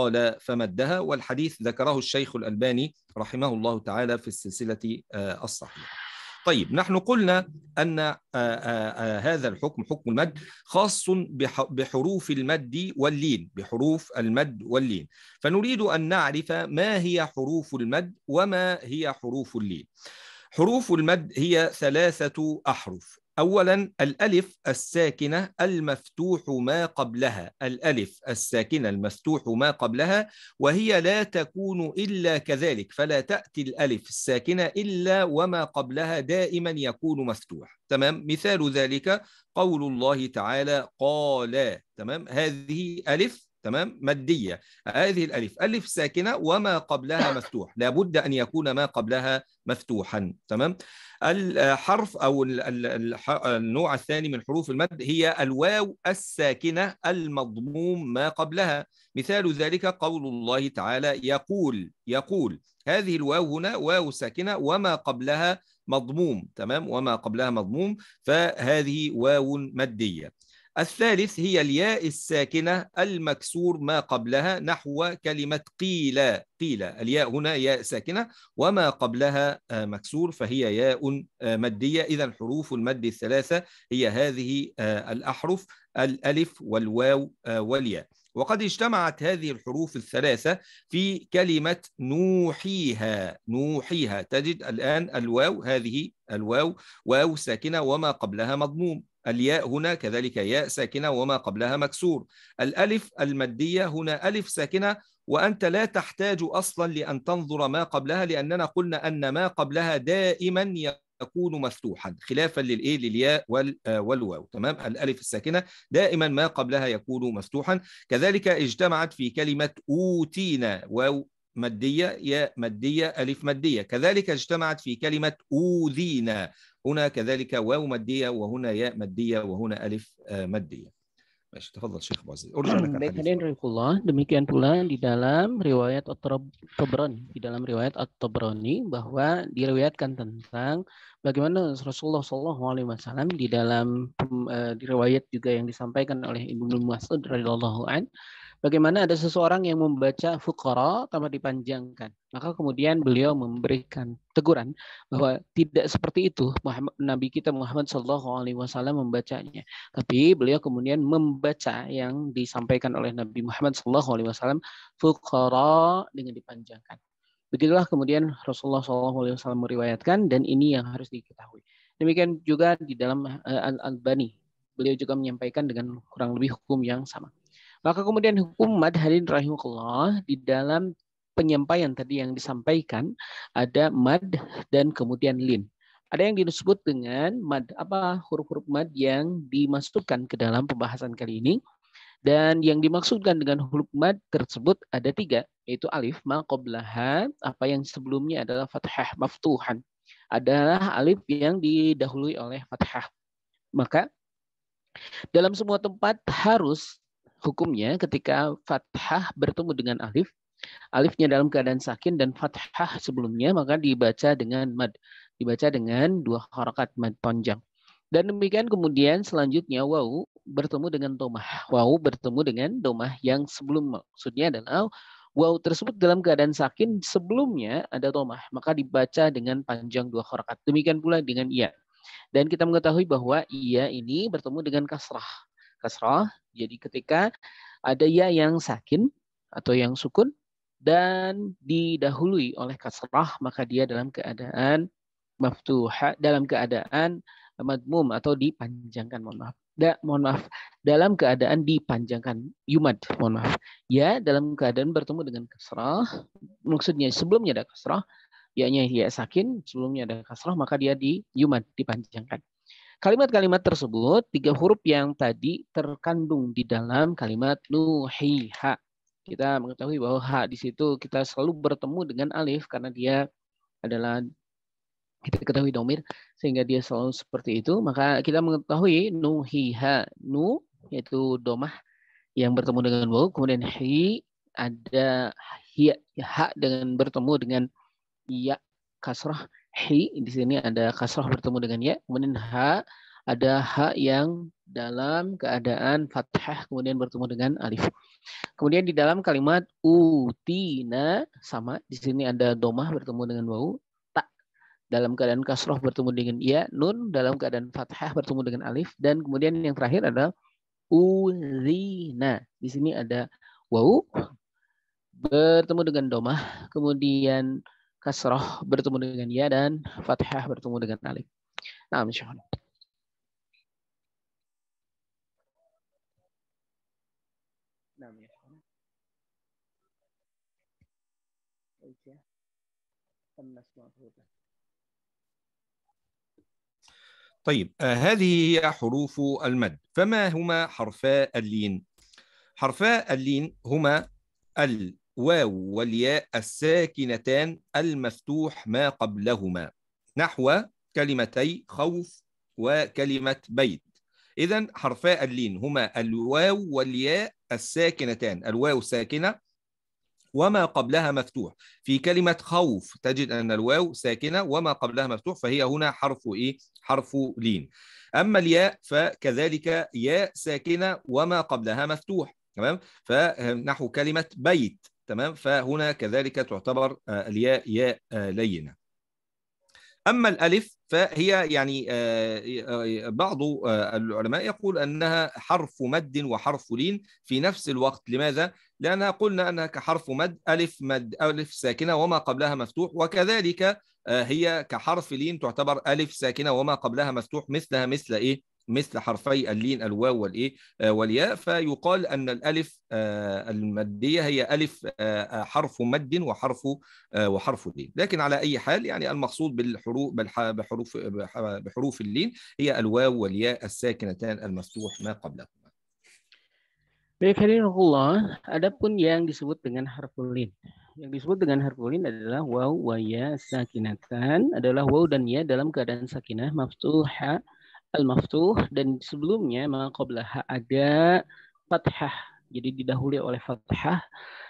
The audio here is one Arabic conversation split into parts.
قال فمدها والحديث ذكره الشيخ الألباني رحمه الله تعالى في السلسلة آه، الصحيحة طيب نحن قلنا أن آه، آه، هذا الحكم حكم المد خاص بحروف المد واللين بحروف المد واللين فنريد أن نعرف ما هي حروف المد وما هي حروف اللين حروف المد هي ثلاثة أحرف أولا الألف الساكنة المفتوح ما قبلها الألف الساكنة المفتوح ما قبلها وهي لا تكون إلا كذلك فلا تأتي الألف الساكنة إلا وما قبلها دائما يكون مفتوح تمام مثال ذلك قول الله تعالى قال تمام هذه ألف تمام مادية هذه الألف ألف ساكنة وما قبلها مفتوح لابد أن يكون ما قبلها مفتوحا تمام الحرف أو النوع الثاني من حروف المد هي الواو الساكنة المضموم ما قبلها مثال ذلك قول الله تعالى يقول يقول هذه الواو هنا واو ساكنة وما قبلها مضموم تمام وما قبلها مضموم فهذه واو مادية الثالث هي الياء الساكنة المكسور ما قبلها نحو كلمة قيل قيل الياء هنا ياء ساكنة وما قبلها آه، مكسور فهي ياء آه، مدية إذا حروف المد الثلاثة هي هذه آه، الأحرف الألف والواو والياء وقد اجتمعت هذه الحروف الثلاثة في كلمة نوحيها نوحيها تجد الآن الواو هذه الواو واو ساكنة وما قبلها مضموم الياء هنا كذلك ياء ساكنة وما قبلها مكسور الألف المادية هنا ألف ساكنة وأنت لا تحتاج أصلا لأن تنظر ما قبلها لأننا قلنا أن ما قبلها دائما يكون مفتوحا خلافا للايه للياء آه، والواو تمام الالف الساكنه دائما ما قبلها يكون مفتوحا كذلك اجتمعت في كلمه اوتينا واو مادية ياء مادية ألف مادية كذلك اجتمعت في كلمة أوذينا هنا كذلك واو مادية وهنا ياء مادية وهنا ألف مادية Masya tafadhal Syekh Bazi. Baik hadirin rahimakumullah, demikian pula di dalam riwayat At-Tabrani, di dalam riwayat At-Tabrani bahwa diriwayatkan tentang bagaimana Rasulullah Shallallahu alaihi wasallam di dalam uh, diriwayat juga yang disampaikan oleh Ibnu Mas'ud radhiyallahu an Bagaimana ada seseorang yang membaca fukara tanpa dipanjangkan. Maka kemudian beliau memberikan teguran bahwa tidak seperti itu Muhammad, Nabi kita Muhammad Shallallahu Alaihi Wasallam membacanya. Tapi beliau kemudian membaca yang disampaikan oleh Nabi Muhammad Shallallahu Alaihi Wasallam fukara dengan dipanjangkan. Begitulah kemudian Rasulullah SAW meriwayatkan dan ini yang harus diketahui. Demikian juga di dalam eh, al bani Beliau juga menyampaikan dengan kurang lebih hukum yang sama. Maka kemudian hukum mad hadirin rahimahullah di dalam penyampaian tadi yang disampaikan ada mad dan kemudian lin. Ada yang disebut dengan mad apa huruf-huruf mad yang dimasukkan ke dalam pembahasan kali ini. Dan yang dimaksudkan dengan huruf mad tersebut ada tiga, yaitu alif, ma, qoblaha, apa yang sebelumnya adalah fathah, maftuhan. Adalah alif yang didahului oleh fathah. Maka dalam semua tempat harus hukumnya ketika fathah bertemu dengan alif, alifnya dalam keadaan sakin dan fathah sebelumnya maka dibaca dengan mad, dibaca dengan dua harakat mad panjang. Dan demikian kemudian selanjutnya wau bertemu dengan domah. Wau bertemu dengan domah yang sebelum maksudnya adalah wau tersebut dalam keadaan sakin sebelumnya ada domah. Maka dibaca dengan panjang dua harakat. Demikian pula dengan ia. Dan kita mengetahui bahwa ia ini bertemu dengan kasrah. Kasrah jadi ketika ada ya yang sakin atau yang sukun dan didahului oleh kasrah maka dia dalam keadaan maftuha dalam keadaan madmum atau dipanjangkan mohon maaf. Da, mohon maaf. Dalam keadaan dipanjangkan yumad, mohon maaf. Ya, dalam keadaan bertemu dengan kasrah, maksudnya sebelumnya ada kasrah, ya-nya ya sakin, sebelumnya ada kasrah maka dia di yumad dipanjangkan. Kalimat-kalimat tersebut, tiga huruf yang tadi terkandung di dalam kalimat nuhiha. Kita mengetahui bahwa ha di situ kita selalu bertemu dengan alif karena dia adalah kita ketahui domir sehingga dia selalu seperti itu maka kita mengetahui nuhiha nu yaitu domah yang bertemu dengan wau kemudian hi ada hi ha dengan bertemu dengan ya kasrah hi di sini ada kasroh bertemu dengan ya kemudian ha ada ha yang dalam keadaan fathah kemudian bertemu dengan alif kemudian di dalam kalimat utina sama di sini ada domah bertemu dengan wau tak dalam keadaan kasroh bertemu dengan ya nun dalam keadaan fathah bertemu dengan alif dan kemudian yang terakhir ada uzina di sini ada wau bertemu dengan domah kemudian kasrah bertemu dengan ya dan fathah bertemu dengan alif. Nah, insyaallah. طيب آه هذه هي حروف المد فما هما حرفا اللين حرفا اللين هما ال واو والياء الساكنتان المفتوح ما قبلهما نحو كلمتي خوف وكلمة بيت إذا حرفا اللين هما الواو والياء الساكنتان الواو ساكنة وما قبلها مفتوح في كلمة خوف تجد أن الواو ساكنة وما قبلها مفتوح فهي هنا حرف إيه؟ حرف لين أما الياء فكذلك ياء ساكنة وما قبلها مفتوح تمام فنحو كلمة بيت تمام فهنا كذلك تعتبر آه، الياء ياء آه، لينه اما الالف فهي يعني آه، بعض العلماء يقول انها حرف مد وحرف لين في نفس الوقت لماذا لانها قلنا انها كحرف مد الف مد الف ساكنه وما قبلها مفتوح وكذلك هي كحرف لين تعتبر الف ساكنه وما قبلها مفتوح مثلها مثل ايه مثل حرفي اللين الواو والايه آه، والياء فيقال ان الالف آه، الماديه هي الف آه، حرف مد وحرف وحرف لين لكن على اي حال يعني المقصود بالحروف بحروف بحروف اللين هي الواو والياء الساكنتان المفتوح ما قبلهما Baiklah, adapun yang disebut dengan harful lin. Yang disebut dengan harful lin adalah waw waya, sakinatan, adalah waw dan ya dalam keadaan sakinah maftuha al-maftuh dan sebelumnya maqablaha ada fathah. Jadi didahului oleh fathah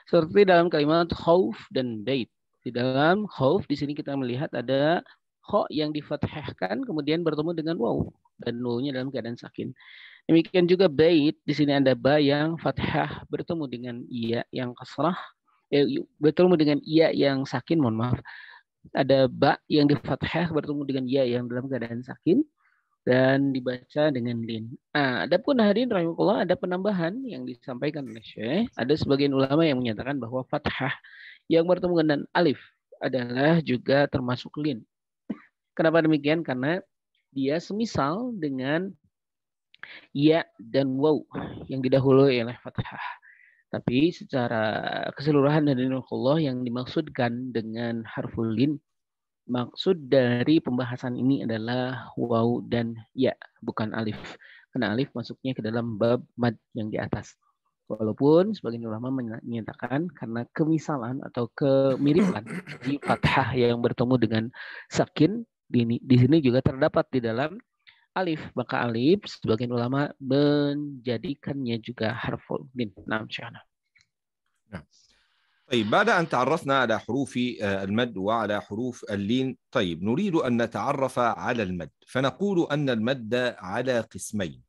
seperti dalam kalimat khauf dan bait. Di dalam khauf di sini kita melihat ada kho yang difathahkan kemudian bertemu dengan waw dan nulnya dalam keadaan sakin. Demikian juga bait di sini ada ba yang fathah bertemu dengan iya yang kasrah eh, bertemu dengan iya yang sakin mohon maaf ada ba yang difathah bertemu dengan ya yang dalam keadaan sakin dan dibaca dengan lin. Nah, adapun hadirin rahimakumullah ada penambahan yang disampaikan oleh Syekh. Ada sebagian ulama yang menyatakan bahwa fathah yang bertemu dengan alif adalah juga termasuk lin. Kenapa demikian? Karena dia semisal dengan ya dan waw yang didahului oleh fathah. Tapi secara keseluruhan dari Allah yang dimaksudkan dengan harful lin Maksud dari pembahasan ini adalah wau dan ya, bukan alif. Karena alif masuknya ke dalam bab mad yang di atas. Walaupun sebagian ulama menyatakan karena kemisalan atau kemiripan di fathah yang bertemu dengan sakin di, di sini juga terdapat di dalam alif maka alif sebagian ulama menjadikannya juga harful din. Nah. طيب بعد أن تعرفنا على حروف آه، المد وعلى حروف اللين طيب نريد أن نتعرف على المد فنقول أن المد على قسمين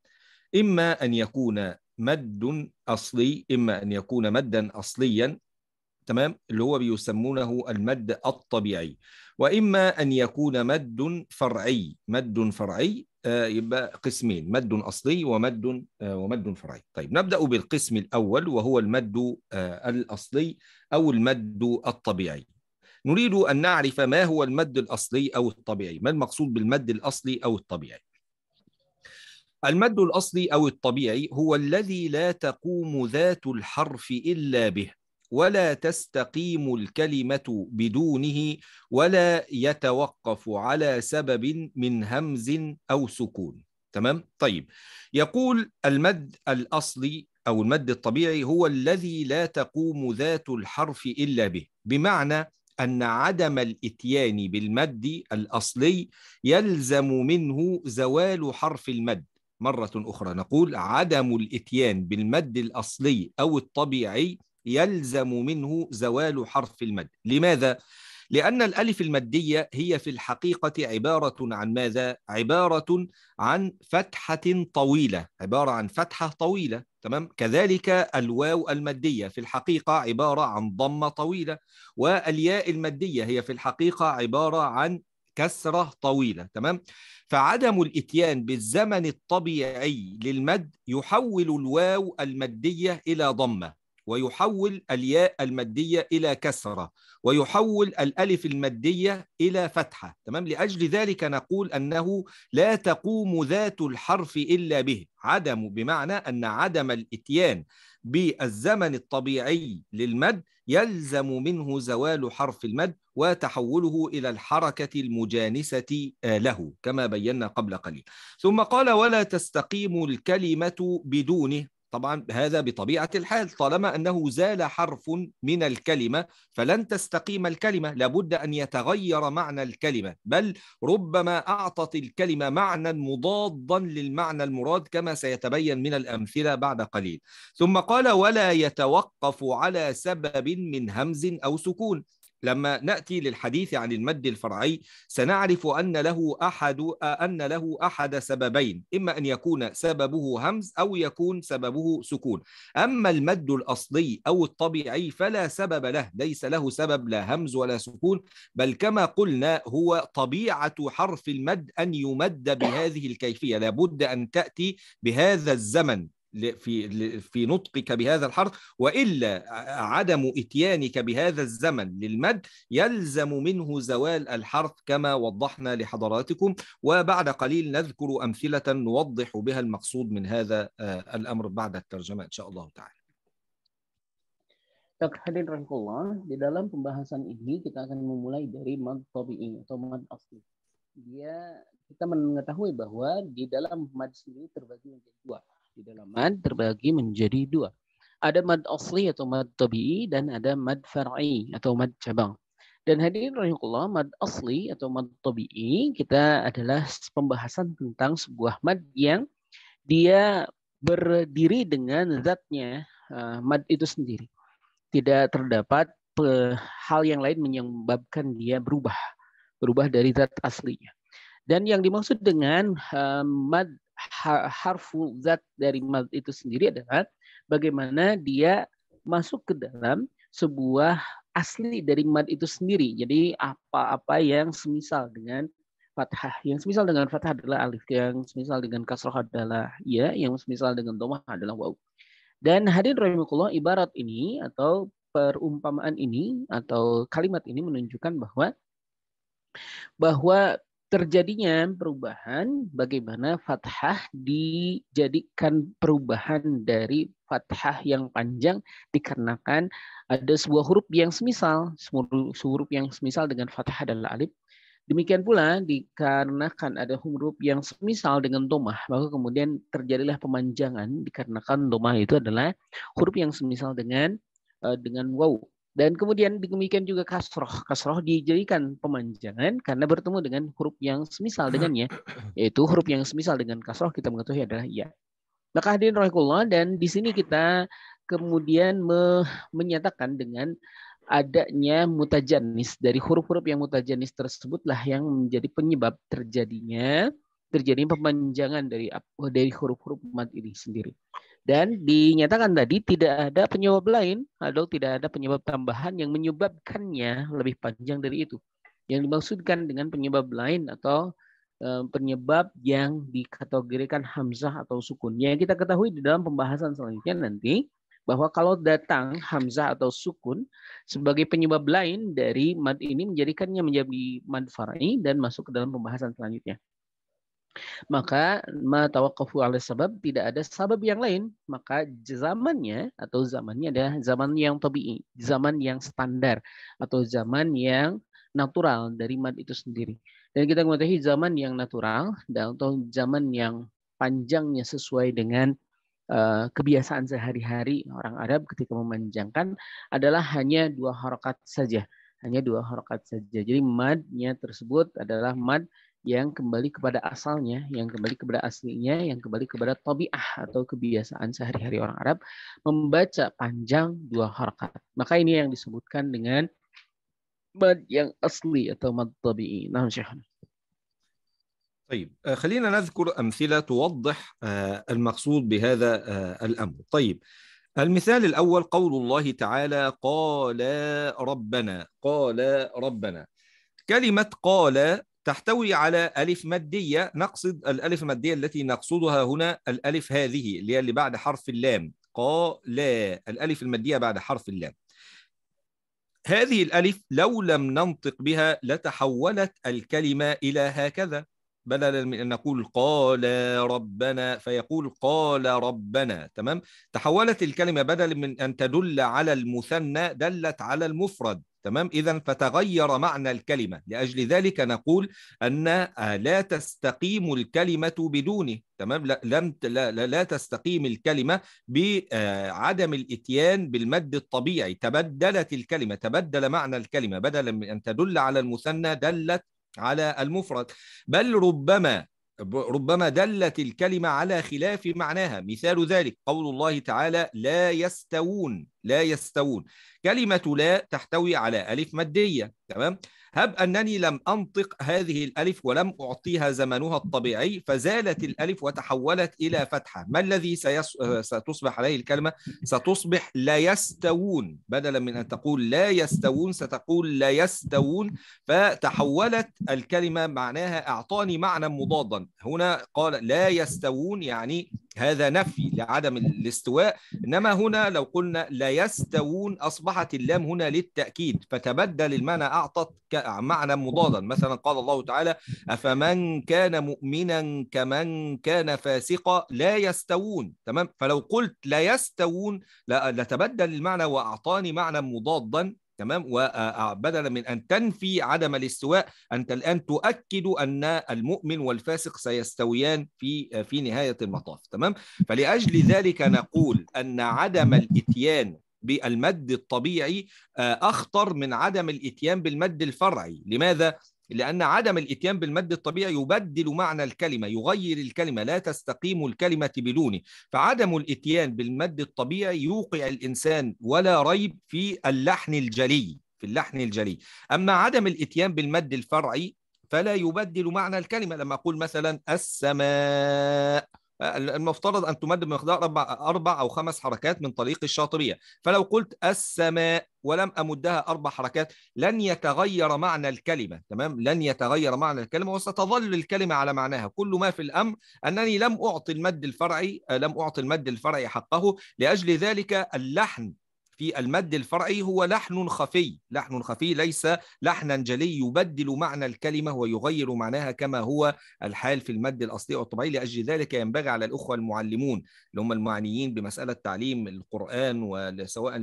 إما أن يكون مد أصلي إما أن يكون مدا أصليا تمام اللي هو بيسمونه المد الطبيعي وإما أن يكون مد فرعي مد فرعي آه، يبقى قسمين مد اصلي ومد آه، ومد فرعي طيب نبدا بالقسم الاول وهو المد آه، الاصلي او المد الطبيعي نريد ان نعرف ما هو المد الاصلي او الطبيعي ما المقصود بالمد الاصلي او الطبيعي المد الاصلي او الطبيعي هو الذي لا تقوم ذات الحرف الا به ولا تستقيم الكلمة بدونه ولا يتوقف على سبب من همز أو سكون تمام طيب يقول المد الأصلي أو المد الطبيعي هو الذي لا تقوم ذات الحرف إلا به بمعنى أن عدم الإتيان بالمد الأصلي يلزم منه زوال حرف المد مرة أخرى نقول عدم الإتيان بالمد الأصلي أو الطبيعي يلزم منه زوال حرف المد لماذا؟ لأن الألف المادية هي في الحقيقة عبارة عن ماذا؟ عبارة عن فتحة طويلة عبارة عن فتحة طويلة تمام كذلك الواو المادية في الحقيقة عبارة عن ضمة طويلة والياء المادية هي في الحقيقة عبارة عن كسرة طويلة تمام فعدم الاتيان بالزمن الطبيعي للمد يحول الواو المادية إلى ضمة ويحول الياء المادية إلى كسرة ويحول الألف المادية إلى فتحة تمام لأجل ذلك نقول أنه لا تقوم ذات الحرف إلا به عدم بمعنى أن عدم الإتيان بالزمن الطبيعي للمد يلزم منه زوال حرف المد وتحوله إلى الحركة المجانسة آه، له كما بينا قبل قليل ثم قال ولا تستقيم الكلمة بدونه طبعا هذا بطبيعة الحال طالما أنه زال حرف من الكلمة فلن تستقيم الكلمة لابد أن يتغير معنى الكلمة بل ربما أعطت الكلمة معنى مضادا للمعنى المراد كما سيتبين من الأمثلة بعد قليل ثم قال ولا يتوقف على سبب من همز أو سكون لما ناتي للحديث عن المد الفرعي سنعرف ان له احد ان له احد سببين اما ان يكون سببه همز او يكون سببه سكون اما المد الاصلي او الطبيعي فلا سبب له ليس له سبب لا همز ولا سكون بل كما قلنا هو طبيعه حرف المد ان يمد بهذه الكيفيه لابد ان تاتي بهذا الزمن في في نطقك بهذا الحرف والا عدم اتيانك بهذا الزمن للمد يلزم منه زوال الحرف كما وضحنا لحضراتكم وبعد قليل نذكر امثله نوضح بها المقصود من هذا آه، الامر بعد الترجمه ان شاء الله تعالى. Dr. Hadid Rahimullah, di dalam pembahasan ini kita akan memulai dari mad tabi'i atau mad asli. Dia kita mengetahui bahwa di dalam mad sendiri terbagi menjadi dua. di dalam mad terbagi menjadi dua. Ada mad asli atau mad tabi'i dan ada mad far'i atau mad cabang. Dan hadirin rahimakumullah, mad asli atau mad tabi'i kita adalah pembahasan tentang sebuah mad yang dia berdiri dengan zatnya eh, mad itu sendiri. Tidak terdapat hal yang lain menyebabkan dia berubah, berubah dari zat aslinya. Dan yang dimaksud dengan eh, mad harful zat dari mad itu sendiri adalah bagaimana dia masuk ke dalam sebuah asli dari mad itu sendiri. Jadi apa-apa yang semisal dengan fathah. Yang semisal dengan fathah adalah alif, yang semisal dengan kasroh adalah ya, yang semisal dengan domah adalah waw. Dan hadirin rahimakumullah ibarat ini atau perumpamaan ini atau kalimat ini menunjukkan bahwa bahwa terjadinya perubahan bagaimana fathah dijadikan perubahan dari fathah yang panjang dikarenakan ada sebuah huruf yang semisal, huruf yang semisal dengan fathah dan alif. Demikian pula dikarenakan ada huruf yang semisal dengan domah, maka kemudian terjadilah pemanjangan dikarenakan domah itu adalah huruf yang semisal dengan eh, dengan waw. Dan kemudian demikian juga kasroh. Kasroh dijadikan pemanjangan karena bertemu dengan huruf yang semisal dengannya. Yaitu huruf yang semisal dengan kasroh kita mengetahui adalah ya. Maka hadirin rohikullah dan di sini kita kemudian me menyatakan dengan adanya mutajanis dari huruf-huruf yang mutajanis tersebutlah yang menjadi penyebab terjadinya terjadi pemanjangan dari dari huruf-huruf mad ini sendiri. Dan dinyatakan tadi tidak ada penyebab lain atau tidak ada penyebab tambahan yang menyebabkannya lebih panjang dari itu. Yang dimaksudkan dengan penyebab lain atau eh, penyebab yang dikategorikan hamzah atau sukun. Yang kita ketahui di dalam pembahasan selanjutnya nanti bahwa kalau datang hamzah atau sukun sebagai penyebab lain dari mad ini menjadikannya menjadi mad farai dan masuk ke dalam pembahasan selanjutnya. Maka ma tawakkafu ala sabab tidak ada sabab yang lain, maka zamannya atau zamannya adalah zaman yang tabii, zaman yang standar atau zaman yang natural dari mad itu sendiri. Dan kita mengetahui zaman yang natural dan untuk zaman yang panjangnya sesuai dengan eh, kebiasaan sehari-hari orang Arab ketika memanjangkan adalah hanya dua harokat saja. Hanya dua harokat saja. Jadi madnya tersebut adalah mad yang kembali kepada asalnya, yang kembali kepada aslinya, yang kembali kepada tabiah atau kebiasaan sehari-hari orang Arab membaca panjang dua harakat. Maka ini yang disebutkan dengan mad yang asli atau mad tabi'i. Nah, Syekhana. طيب خلينا نذكر أمثلة توضح المقصود بهذا الأمر طيب المثال الأول قول الله تعالى قال ربنا قال ربنا كلمة قال تحتوي على ألف مادية نقصد الألف المادية التي نقصدها هنا الألف هذه اللي هي اللي بعد حرف اللام قالا الألف المادية بعد حرف اللام هذه الألف لو لم ننطق بها لتحولت الكلمة إلى هكذا بدلا من أن نقول قال ربنا فيقول قال ربنا تمام تحولت الكلمة بدلا من أن تدل على المثنى دلت على المفرد تمام اذا فتغير معنى الكلمه لاجل ذلك نقول ان آه، لا تستقيم الكلمه بدونه تمام لا لم لا, لا تستقيم الكلمه بعدم آه، الاتيان بالمد الطبيعي تبدلت الكلمه تبدل معنى الكلمه بدلا من ان تدل على المثنى دلت على المفرد بل ربما ربما دلت الكلمة على خلاف معناها مثال ذلك قول الله تعالى لا يستوون لا يستوون كلمة لا تحتوي على ألف مادية تمام هب أنني لم أنطق هذه الألف ولم أعطيها زمنها الطبيعي فزالت الألف وتحولت إلى فتحة ما الذي سيص... ستصبح عليه الكلمة ستصبح لا يستوون بدلا من أن تقول لا يستوون ستقول لا يستوون فتحولت الكلمة معناها أعطاني معنى مضادا هنا قال لا يستوون يعني هذا نفي لعدم الاستواء إنما هنا لو قلنا لا يستوون أصبحت اللام هنا للتأكيد فتبدل المعنى أعطت معنى مضادا مثلا قال الله تعالى أفمن كان مؤمنا كمن كان فاسقا لا يستوون تمام فلو قلت لا يستوون لتبدل المعنى وأعطاني معنى مضادا تمام وبدلا آه، آه، من ان تنفي عدم الاستواء انت الان تؤكد ان المؤمن والفاسق سيستويان في آه، في نهايه المطاف تمام فلاجل ذلك نقول ان عدم الاتيان بالمد الطبيعي اخطر من عدم الاتيان بالمد الفرعي لماذا لأن عدم الإتيان بالمد الطبيعي يبدل معنى الكلمة يغير الكلمة لا تستقيم الكلمة بدونه فعدم الإتيان بالمد الطبيعي يوقع الإنسان ولا ريب في اللحن الجلي في اللحن الجلي أما عدم الإتيان بالمد الفرعي فلا يبدل معنى الكلمة لما أقول مثلا السماء المفترض ان تمد بمقدار اربع اربع او خمس حركات من طريق الشاطبيه فلو قلت السماء ولم امدها اربع حركات لن يتغير معنى الكلمه تمام لن يتغير معنى الكلمه وستظل الكلمه على معناها كل ما في الامر انني لم اعطي المد الفرعي لم اعطي المد الفرعي حقه لاجل ذلك اللحن في المد الفرعي هو لحن خفي لحن خفي ليس لحنا جلي يبدل معنى الكلمة ويغير معناها كما هو الحال في المد الأصلي والطبيعي لأجل ذلك ينبغي على الأخوة المعلمون اللي هم المعنيين بمسألة تعليم القرآن وسواء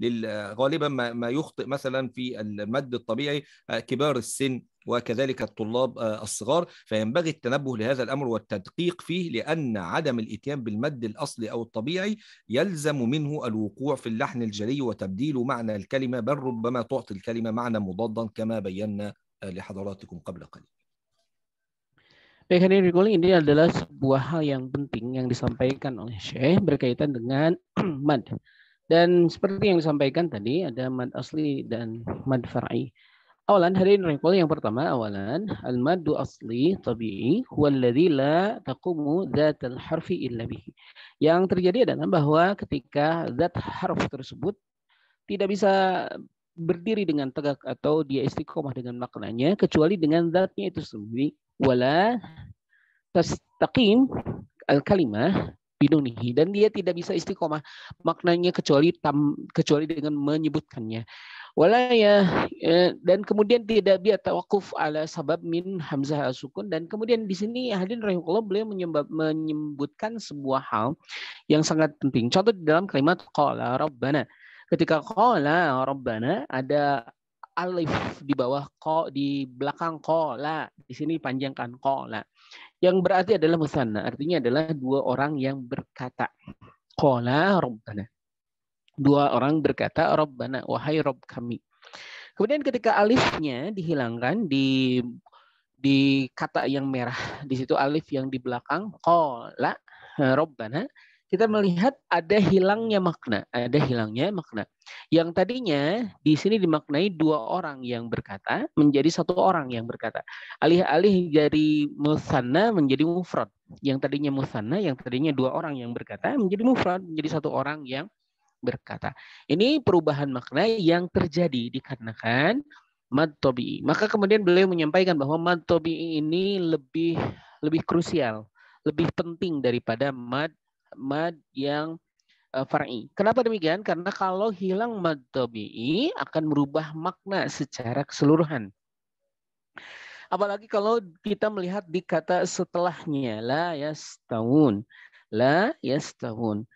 لل... غالبا ما... ما يخطئ مثلا في المد الطبيعي آه، كبار السن وكذلك الطلاب آه، الصغار فينبغي التنبه لهذا الأمر والتدقيق فيه لأن عدم الإتيان بالمد الأصلي أو الطبيعي يلزم منه الوقوع في اللحن الجلي وتبديل معنى الكلمة بل ربما تعطي الكلمة معنى مضادا كما بينا آه، لحضراتكم قبل قليل Baik hadirin recalling ini adalah sebuah hal yang penting yang disampaikan oleh Syekh berkaitan dengan mad. Dan seperti yang disampaikan tadi ada mad asli dan mad far'i. Awalan hari ini rangkul yang pertama awalan al maddu asli tabi'i huwa alladhi la taqumu al harfi illa bihi. Yang terjadi adalah bahwa ketika zat harf tersebut tidak bisa berdiri dengan tegak atau dia istiqomah dengan maknanya kecuali dengan zatnya itu sendiri wala tastaqim al kalimah bidunihi dan dia tidak bisa istiqomah maknanya kecuali tam, kecuali dengan menyebutkannya Walaya ya, dan kemudian tidak biat tawakuf ala sabab min hamzah sukun dan kemudian di sini hadirin rahimahullah beliau menyebutkan sebuah hal yang sangat penting. Contoh di dalam kalimat qala rabbana. Ketika qala rabbana ada alif di bawah ko di belakang kola di sini panjangkan kola yang berarti adalah musanna artinya adalah dua orang yang berkata kola robbana Dua orang berkata, Robbana wahai Rob kami. Kemudian ketika alifnya dihilangkan di di kata yang merah, di situ alif yang di belakang, kola, Robbana, kita melihat ada hilangnya makna, ada hilangnya makna. Yang tadinya di sini dimaknai dua orang yang berkata menjadi satu orang yang berkata. Alih-alih dari musanna menjadi mufrad. Yang tadinya musanna, yang tadinya dua orang yang berkata menjadi mufrad, menjadi satu orang yang berkata. Ini perubahan makna yang terjadi dikarenakan mad tobi'i. Maka kemudian beliau menyampaikan bahwa mad tobi'i ini lebih lebih krusial, lebih penting daripada mad mad yang eh, far'i. Kenapa demikian? Karena kalau hilang mad tobi'i akan merubah makna secara keseluruhan. Apalagi kalau kita melihat di kata setelahnya la yastawun. La yastawun.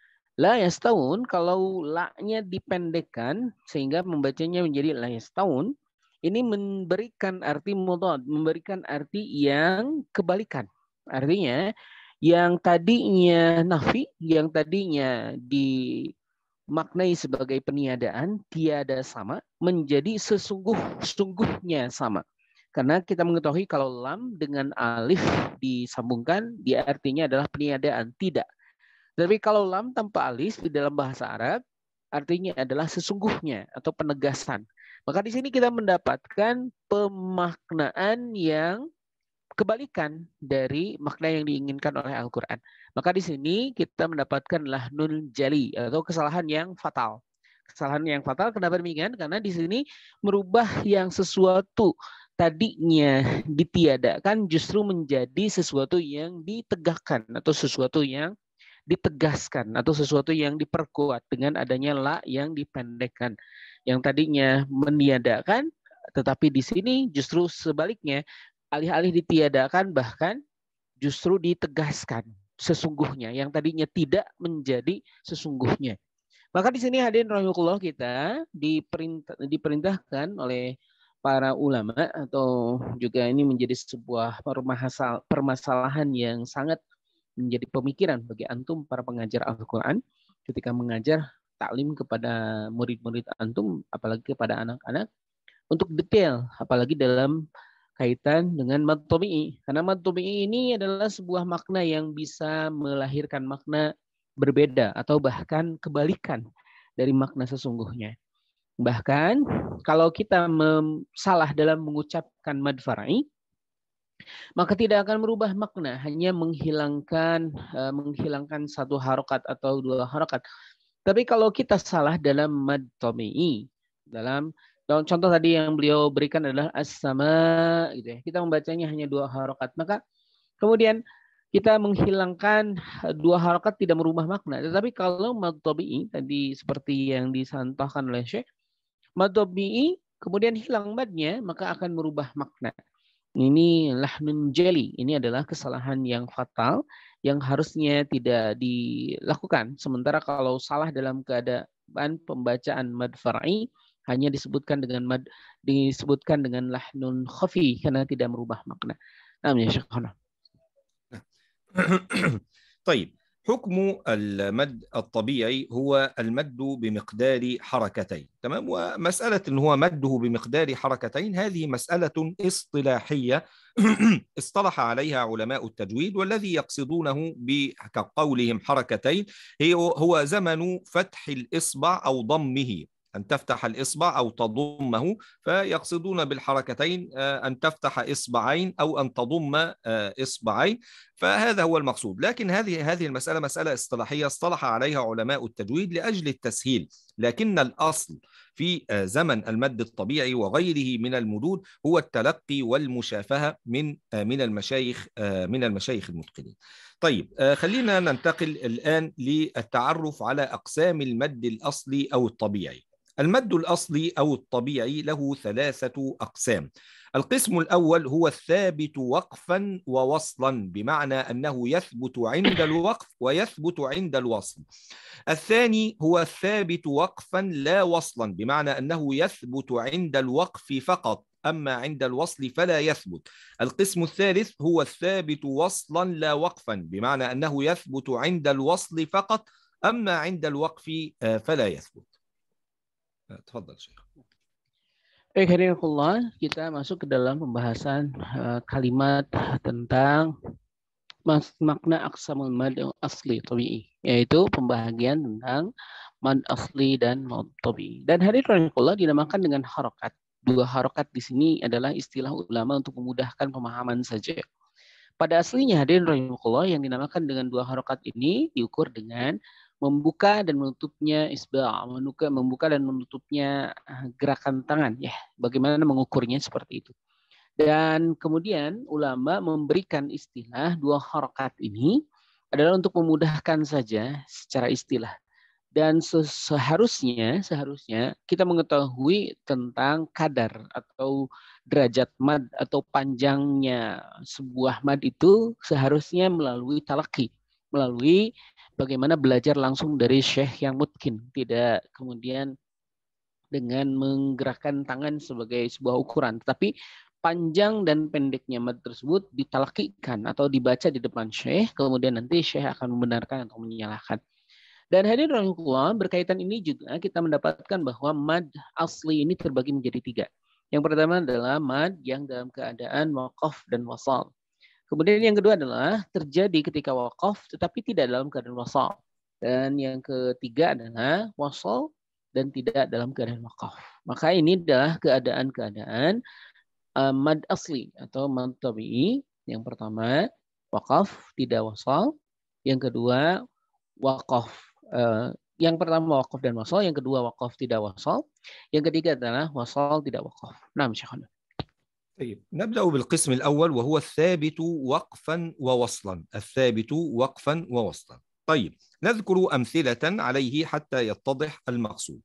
La yastaun kalau la-nya dipendekkan sehingga membacanya menjadi la yastaun ini memberikan arti mudad, memberikan arti yang kebalikan. Artinya yang tadinya nafi, yang tadinya dimaknai sebagai peniadaan, tiada sama menjadi sesungguh-sungguhnya sama. Karena kita mengetahui kalau lam dengan alif disambungkan, dia artinya adalah peniadaan, tidak tapi kalau lam tanpa alis di dalam bahasa Arab artinya adalah sesungguhnya atau penegasan. Maka di sini kita mendapatkan pemaknaan yang kebalikan dari makna yang diinginkan oleh Al-Quran. Maka di sini kita mendapatkanlah nun jali atau kesalahan yang fatal. Kesalahan yang fatal kenapa demikian? Karena di sini merubah yang sesuatu tadinya ditiadakan justru menjadi sesuatu yang ditegakkan atau sesuatu yang ditegaskan atau sesuatu yang diperkuat dengan adanya la yang dipendekkan. Yang tadinya meniadakan tetapi di sini justru sebaliknya alih-alih ditiadakan bahkan justru ditegaskan sesungguhnya yang tadinya tidak menjadi sesungguhnya. Maka di sini hadirin rahimahullah kita diperintah, diperintahkan oleh para ulama atau juga ini menjadi sebuah permasalahan yang sangat menjadi pemikiran bagi antum para pengajar Al-Quran ketika mengajar taklim kepada murid-murid antum, apalagi kepada anak-anak, untuk detail, apalagi dalam kaitan dengan matomi'i. Karena matomi'i ini adalah sebuah makna yang bisa melahirkan makna berbeda atau bahkan kebalikan dari makna sesungguhnya. Bahkan kalau kita salah dalam mengucapkan madfarai maka tidak akan merubah makna hanya menghilangkan uh, menghilangkan satu harokat atau dua harokat tapi kalau kita salah dalam mad tomi dalam contoh tadi yang beliau berikan adalah as-sama gitu ya kita membacanya hanya dua harokat maka kemudian kita menghilangkan eh, dua harokat tidak merubah makna tetapi kalau mad tomi tadi seperti yang disantahkan oleh Syekh mad tomi kemudian hilang madnya maka akan merubah makna ini lahnun jeli. Ini adalah kesalahan yang fatal yang harusnya tidak dilakukan. Sementara kalau salah dalam keadaan pembacaan mad far'i hanya disebutkan dengan mad, disebutkan dengan lahnun khafi karena tidak merubah makna. Amin ya Syekh Baik. Nah, حكم المد الطبيعي هو المد بمقدار حركتين تمام ومسألة أن هو مده بمقدار حركتين هذه مسألة اصطلاحية اصطلح عليها علماء التجويد والذي يقصدونه كقولهم حركتين هو زمن فتح الإصبع أو ضمه أن تفتح الإصبع أو تضمه فيقصدون بالحركتين آه، أن تفتح إصبعين أو أن تضم آه، إصبعين فهذا هو المقصود لكن هذه هذه المسألة مسألة اصطلاحية اصطلح عليها علماء التجويد لأجل التسهيل لكن الأصل في آه، زمن المد الطبيعي وغيره من المدود هو التلقي والمشافهة من آه، من المشايخ آه، من المشايخ المتقنين طيب خلينا ننتقل الآن للتعرف على أقسام المد الأصلي أو الطبيعي المد الأصلي أو الطبيعي له ثلاثة أقسام القسم الأول هو الثابت وقفا ووصلا بمعنى أنه يثبت عند الوقف ويثبت عند الوصل الثاني هو الثابت وقفا لا وصلا بمعنى أنه يثبت عند الوقف فقط أما عند الوصل فلا يثبت القسم الثالث هو الثابت وصلا لا وقفا بمعنى أنه يثبت عند الوصل فقط أما عند الوقف آه، فلا يثبت آه، تفضل شيخ Baik, eh, hadirullah, kita masuk ke dalam pembahasan uh, kalimat tentang makna aksamul mad asli tabi'i, yaitu pembahagian tentang mad asli dan mad tabi'i. Dan hari hadirullah dinamakan dengan harokat. Dua harokat di sini adalah istilah ulama untuk memudahkan pemahaman saja. Pada aslinya hadirin rahimahullah yang dinamakan dengan dua harokat ini diukur dengan membuka dan menutupnya isba, menuka, membuka dan menutupnya eh, gerakan tangan ya. Bagaimana mengukurnya seperti itu. Dan kemudian ulama memberikan istilah dua harokat ini adalah untuk memudahkan saja secara istilah. Dan seharusnya seharusnya kita mengetahui tentang kadar atau derajat mad atau panjangnya sebuah mad itu seharusnya melalui talaki, melalui bagaimana belajar langsung dari syekh yang mungkin tidak kemudian dengan menggerakkan tangan sebagai sebuah ukuran tapi panjang dan pendeknya mad tersebut ditalakikan atau dibaca di depan syekh, kemudian nanti syekh akan membenarkan atau menyalahkan. Dan hadir rahimahullah berkaitan ini juga kita mendapatkan bahwa mad asli ini terbagi menjadi tiga. Yang pertama adalah mad yang dalam keadaan waqaf dan wasal. Kemudian yang kedua adalah terjadi ketika wakaf tetapi tidak dalam keadaan wasal. Dan yang ketiga adalah wasal dan tidak dalam keadaan wakaf. Maka ini adalah keadaan-keadaan uh, mad asli atau mad tabi'i. Yang pertama wakaf tidak wasal. Yang kedua wakaf. Uh, yang pertama wakaf dan wasal. Yang kedua wakaf tidak wasal. Yang ketiga adalah wasal tidak wakaf. Nah, Syekhana. طيب نبدأ بالقسم الأول وهو الثابت وقفا ووصلا الثابت وقفا ووصلا طيب نذكر أمثلة عليه حتى يتضح المقصود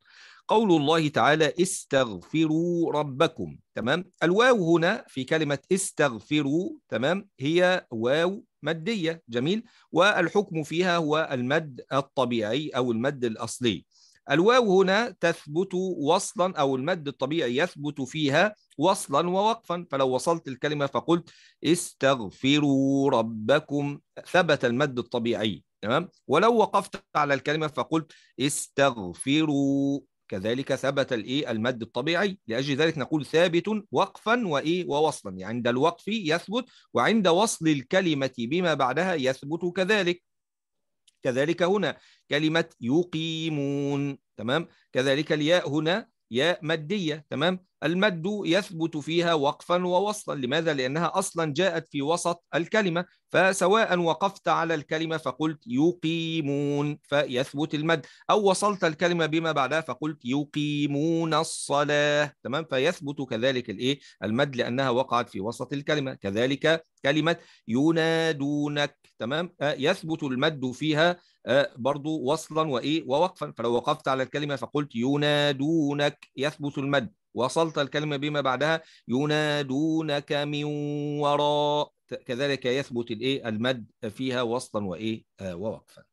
قول الله تعالى استغفروا ربكم تمام الواو هنا في كلمة استغفروا تمام هي واو مادية جميل والحكم فيها هو المد الطبيعي أو المد الأصلي الواو هنا تثبت وصلا أو المد الطبيعي يثبت فيها وصلا ووقفا فلو وصلت الكلمة فقلت استغفروا ربكم ثبت المد الطبيعي تمام ولو وقفت على الكلمة فقلت استغفروا كذلك ثبت الايه المد الطبيعي لاجل ذلك نقول ثابت وقفا وايه ووصلا يعني عند الوقف يثبت وعند وصل الكلمه بما بعدها يثبت كذلك كذلك هنا كلمة يقيمون تمام كذلك الياء هنا ياء مادية تمام المد يثبت فيها وقفا ووصلا لماذا؟ لأنها أصلا جاءت في وسط الكلمة فسواء وقفت على الكلمة فقلت يقيمون فيثبت المد أو وصلت الكلمة بما بعدها فقلت يقيمون الصلاة تمام فيثبت كذلك الإيه؟ المد لأنها وقعت في وسط الكلمة كذلك كلمة ينادونك تمام آه، يثبت المد فيها آه، برضو وصلا وإيه ووقفا فلو وقفت على الكلمة فقلت ينادونك يثبت المد وصلت الكلمة بما بعدها ينادونك من وراء كذلك يثبت الايه المد فيها وصلا وايه ووقفا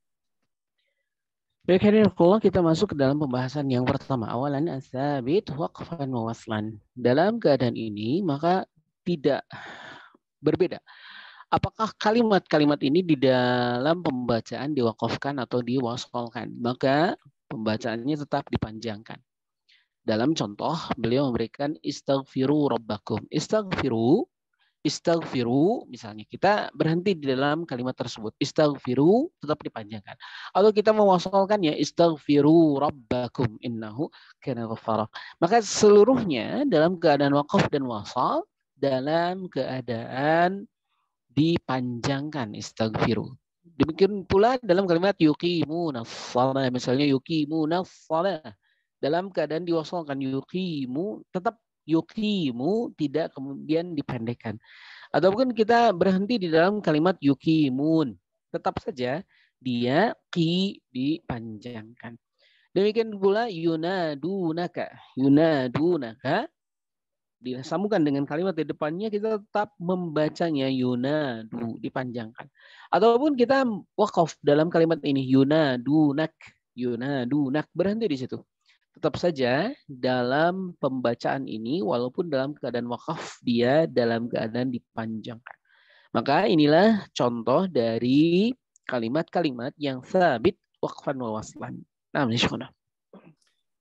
Baik hadirin kita masuk ke dalam pembahasan yang pertama. Awalan asabit waqfan wa Dalam keadaan ini maka tidak berbeda. Apakah kalimat-kalimat ini di dalam pembacaan diwakafkan atau diwasolkan? Maka pembacaannya tetap dipanjangkan. Dalam contoh, beliau memberikan istighfiru rabbakum. istighfiru istighfiru misalnya kita berhenti di dalam kalimat tersebut. istighfiru tetap dipanjangkan. Atau kita mewasolkan ya istighfiru rabbakum innahu kana ghafara. Maka seluruhnya dalam keadaan wakaf dan wasal dalam keadaan dipanjangkan istighfiru Demikian pula dalam kalimat yuqimuna shalah misalnya yuqimuna shalah dalam keadaan diwasalkan yukimu tetap yukimu tidak kemudian dipendekkan ataupun kita berhenti di dalam kalimat yukimun tetap saja dia ki dipanjangkan demikian pula yunadunaka yunadunaka disambungkan dengan kalimat di depannya kita tetap membacanya yunadu dipanjangkan ataupun kita wakaf dalam kalimat ini yunadunak yunadunak berhenti di situ tetap saja dalam pembacaan ini walaupun dalam keadaan wakaf dia dalam keadaan dipanjangkan. Maka inilah contoh dari kalimat-kalimat yang sabit waqfan wa waslan. Nah, شيخنا.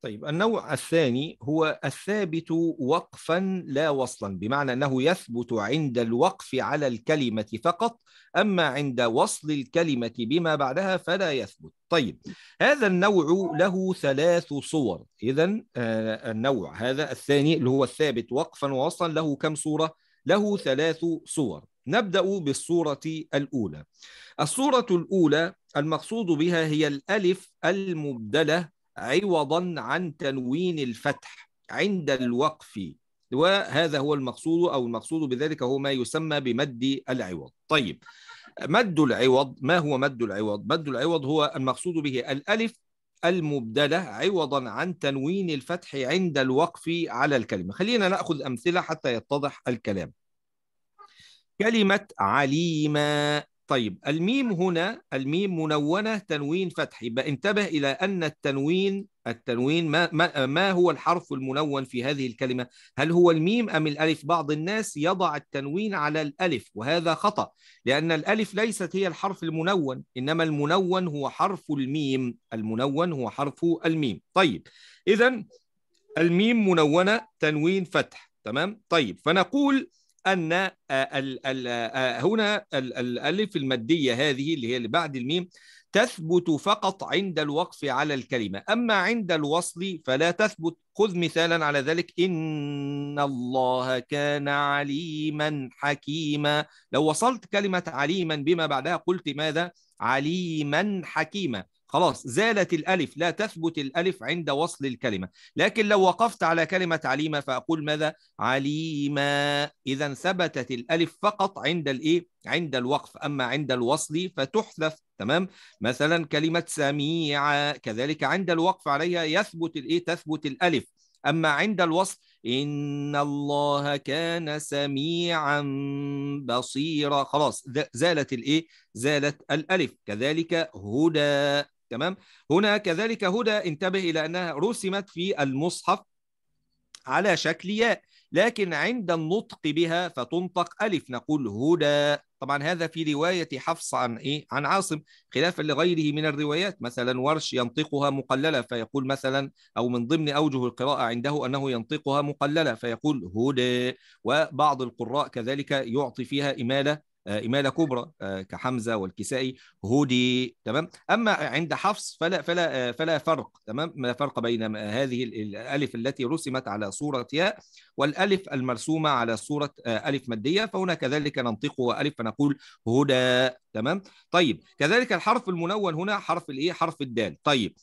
طيب النوع الثاني هو الثابت وقفا لا وصلا بمعنى أنه يثبت عند الوقف على الكلمة فقط أما عند وصل الكلمة بما بعدها فلا يثبت طيب هذا النوع له ثلاث صور إذا آه، النوع هذا الثاني اللي هو الثابت وقفا ووصلا له كم صورة؟ له ثلاث صور نبدأ بالصورة الأولى الصورة الأولى المقصود بها هي الألف المبدلة عوضا عن تنوين الفتح عند الوقف وهذا هو المقصود أو المقصود بذلك هو ما يسمى بمد العوض طيب مد العوض ما هو مد العوض؟ مد العوض هو المقصود به الألف المبدلة عوضا عن تنوين الفتح عند الوقف على الكلمة خلينا نأخذ أمثلة حتى يتضح الكلام كلمة عليما طيب الميم هنا الميم منونة تنوين فتح يبقى انتبه إلى أن التنوين التنوين ما, ما, ما هو الحرف المنون في هذه الكلمة هل هو الميم أم الألف بعض الناس يضع التنوين على الألف وهذا خطأ لأن الألف ليست هي الحرف المنون إنما المنون هو حرف الميم المنون هو حرف الميم طيب إذا الميم منونة تنوين فتح تمام طيب فنقول ان آه، آه، هنا الالف الماديه هذه اللي هي اللي بعد الميم تثبت فقط عند الوقف على الكلمه اما عند الوصل فلا تثبت خذ مثالا على ذلك ان الله كان عليما حكيما لو وصلت كلمه عليما بما بعدها قلت ماذا عليما حكيما خلاص زالت الألف لا تثبت الألف عند وصل الكلمة لكن لو وقفت على كلمة عليمة فأقول ماذا عليما إذا ثبتت الألف فقط عند الإيه عند الوقف أما عند الوصل فتحذف تمام مثلا كلمة سميعة كذلك عند الوقف عليها يثبت الإيه تثبت الألف أما عند الوصل إن الله كان سميعا بصيرا خلاص زالت الإيه؟ زالت الألف كذلك هدى تمام هنا كذلك هدى انتبه إلى أنها رسمت في المصحف على شكل ياء لكن عند النطق بها فتنطق ألف نقول هدى طبعا هذا في رواية حفص عن إيه؟ عن عاصم خلافا لغيره من الروايات مثلا ورش ينطقها مقللة فيقول مثلا أو من ضمن أوجه القراءة عنده أنه ينطقها مقللة فيقول هدى وبعض القراء كذلك يعطي فيها إمالة إمالة آه، آه، كبرى كحمزة والكسائي هودي تمام أما عند حفص فلا فلا آه، فلا فرق تمام لا فرق بين هذه الألف التي رسمت على صورة ياء والألف المرسومة على صورة ألف مادية فهنا كذلك ننطق ألف فنقول هدى تمام طيب كذلك الحرف المنون هنا حرف الايه حرف الدال طيب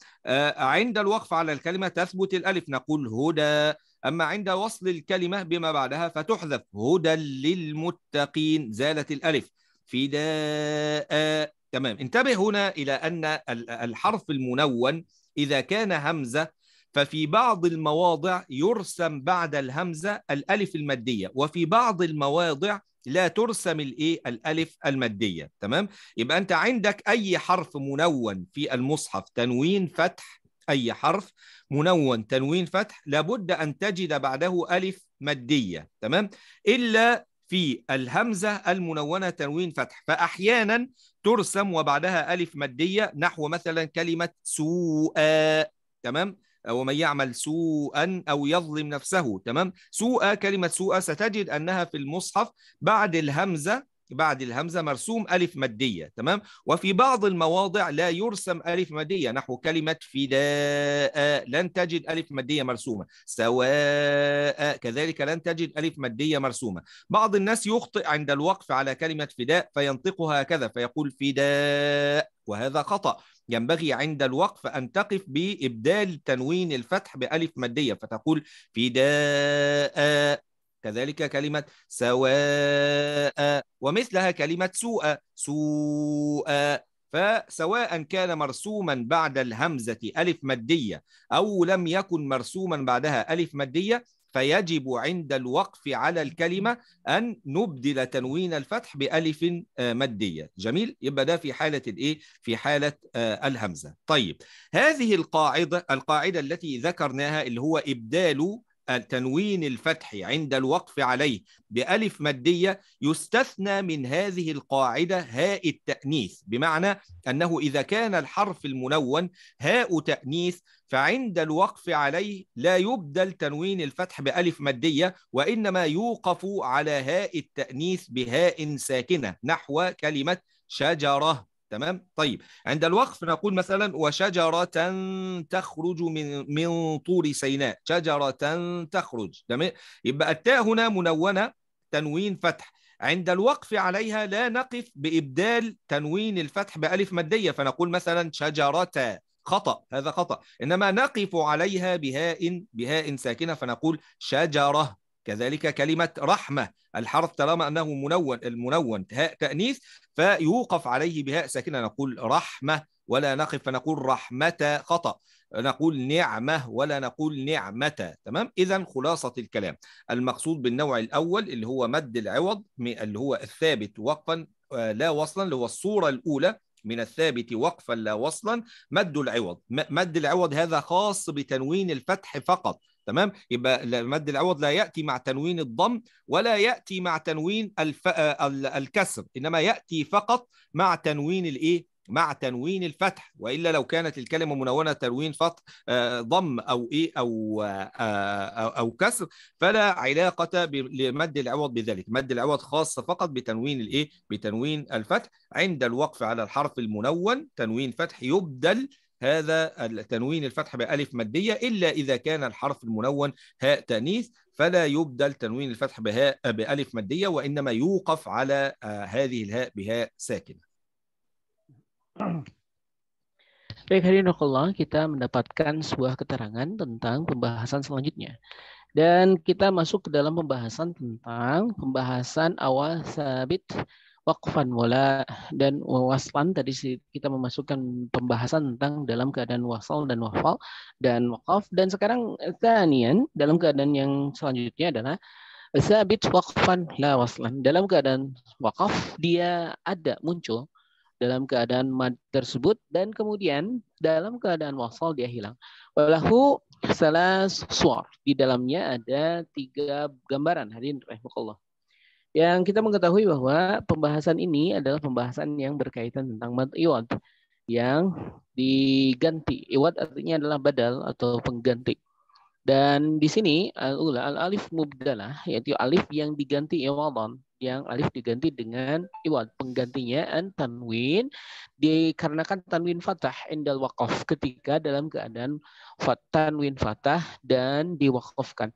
عند الوقف على الكلمة تثبت الألف نقول هدى أما عند وصل الكلمة بما بعدها فتحذف هدى للمتقين زالت الألف فداء تمام انتبه هنا إلى أن الحرف المنون إذا كان همزة ففي بعض المواضع يرسم بعد الهمزة الألف المادية وفي بعض المواضع لا ترسم الايه الالف الماديه تمام يبقى انت عندك اي حرف منون في المصحف تنوين فتح أي حرف منون تنوين فتح لابد أن تجد بعده ألف مادية تمام إلا في الهمزة المنونة تنوين فتح فأحيانا ترسم وبعدها ألف مادية نحو مثلا كلمة سوءا تمام أو من يعمل سوءا أو يظلم نفسه تمام سوءا كلمة سوءا ستجد أنها في المصحف بعد الهمزة بعد الهمزة مرسوم ألف مادية تمام وفي بعض المواضع لا يرسم ألف مادية نحو كلمة فداء لن تجد ألف مادية مرسومة سواء كذلك لن تجد ألف مادية مرسومة بعض الناس يخطئ عند الوقف على كلمة فداء فينطقها هكذا فيقول فداء وهذا خطأ ينبغي عند الوقف أن تقف بإبدال تنوين الفتح بألف مادية فتقول فداء كذلك كلمة سواء ومثلها كلمة سوء سوء فسواء كان مرسوما بعد الهمزة ألف مادية أو لم يكن مرسوما بعدها ألف مادية فيجب عند الوقف على الكلمة أن نبدل تنوين الفتح بألف آه، مادية جميل يبقى ده في حالة الإيه؟ في حالة آه، الهمزة طيب هذه القاعدة القاعدة التي ذكرناها اللي هو إبدال التنوين الفتحي عند الوقف عليه بألف مادية يستثنى من هذه القاعدة هاء التأنيث بمعنى أنه إذا كان الحرف المنون هاء تأنيث فعند الوقف عليه لا يبدل تنوين الفتح بألف مادية وإنما يوقف على هاء التأنيث بهاء ساكنة نحو كلمة شجرة تمام طيب عند الوقف نقول مثلا وشجرة تخرج من من طور سيناء شجرة تخرج تمام يبقى التاء هنا منونة تنوين فتح عند الوقف عليها لا نقف بإبدال تنوين الفتح بألف مادية فنقول مثلا شجرة خطأ هذا خطأ إنما نقف عليها بهاء بهاء ساكنة فنقول شجرة كذلك كلمة رحمة الحرف طالما أنه منون المنون هاء تأنيث فيوقف عليه بهاء ساكنة نقول رحمة ولا نقف فنقول رحمة خطأ نقول نعمة ولا نقول نعمة تمام إذا خلاصة الكلام المقصود بالنوع الأول اللي هو مد العوض اللي هو الثابت وقفا آه، لا وصلا اللي هو الصورة الأولى من الثابت وقفا لا وصلا مد العوض مد العوض هذا خاص بتنوين الفتح فقط تمام يبقى المد العوض لا ياتي مع تنوين الضم ولا ياتي مع تنوين الف... آه، الكسر انما ياتي فقط مع تنوين الايه مع تنوين الفتح والا لو كانت الكلمه منونه تنوين فتح آه، ضم او ايه او او, آه، أو كسر فلا علاقه لمد العوض بذلك مد العوض خاص فقط بتنوين الايه بتنوين الفتح عند الوقف على الحرف المنون تنوين فتح يبدل هذا التنوين الفتح بألف مادية إلا إذا كان الحرف المنون هاء تأنيث فلا يبدل تنوين الفتح بهاء بألف مادية وإنما يوقف على هذه الهاء بهاء ساكنة. Baik, hari ini kita mendapatkan sebuah keterangan tentang pembahasan selanjutnya. Dan kita masuk ke dalam pembahasan tentang pembahasan awal sabit wakfan wala dan waslan tadi kita memasukkan pembahasan tentang dalam keadaan wasal dan wafal dan wakaf dan sekarang tanian dalam keadaan yang selanjutnya adalah sabit wakfan la waslan dalam keadaan wakaf dia ada muncul dalam keadaan mad tersebut dan kemudian dalam keadaan wasal dia hilang walahu salah suar di dalamnya ada tiga gambaran hadirin rahimakallah yang kita mengetahui bahwa pembahasan ini adalah pembahasan yang berkaitan tentang mad iwad yang diganti. Iwad artinya adalah badal atau pengganti. Dan di sini al-ula al-alif mubdalah yaitu alif yang diganti iwadon yang alif diganti dengan iwad penggantinya an tanwin dikarenakan tanwin fathah indal wakaf ketika dalam keadaan fat tanwin fathah dan diwakafkan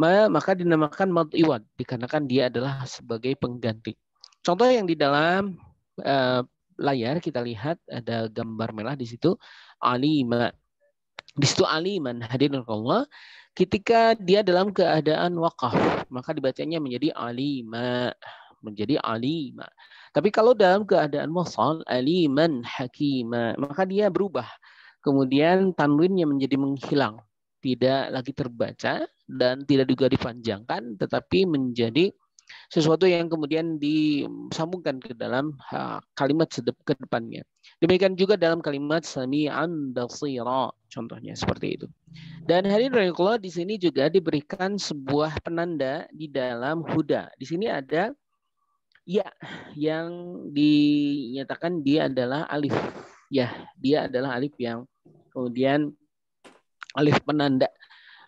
maka dinamakan mad iwad dikarenakan dia adalah sebagai pengganti. Contoh yang di dalam uh, layar kita lihat ada gambar merah di situ alima. Di situ aliman hadirin Allah ketika dia dalam keadaan wakaf maka dibacanya menjadi alima menjadi alima. Tapi kalau dalam keadaan wasal aliman hakima maka dia berubah. Kemudian tanwinnya menjadi menghilang tidak lagi terbaca dan tidak juga dipanjangkan tetapi menjadi sesuatu yang kemudian disambungkan ke dalam kalimat sedep ke depannya. Demikian juga dalam kalimat sami an basira contohnya seperti itu. Dan hari Allah di sini juga diberikan sebuah penanda di dalam huda. Di sini ada ya yang dinyatakan dia adalah alif. Ya, dia adalah alif yang kemudian alif penanda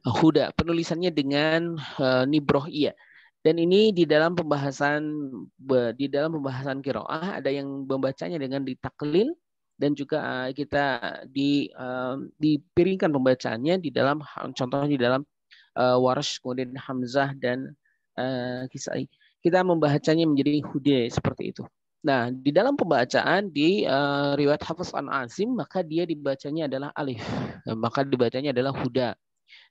huda penulisannya dengan uh, nibroh iya dan ini di dalam pembahasan di dalam pembahasan kiroah ada yang membacanya dengan ditaklil dan juga eh, kita di uh, dipiringkan pembacaannya di dalam contohnya di dalam uh, waras kemudian hamzah dan uh, kisai kita membacanya menjadi hude seperti itu Nah, di dalam pembacaan di uh, riwayat Hafiz An Azim maka dia dibacanya adalah alif, eh, maka dibacanya adalah huda.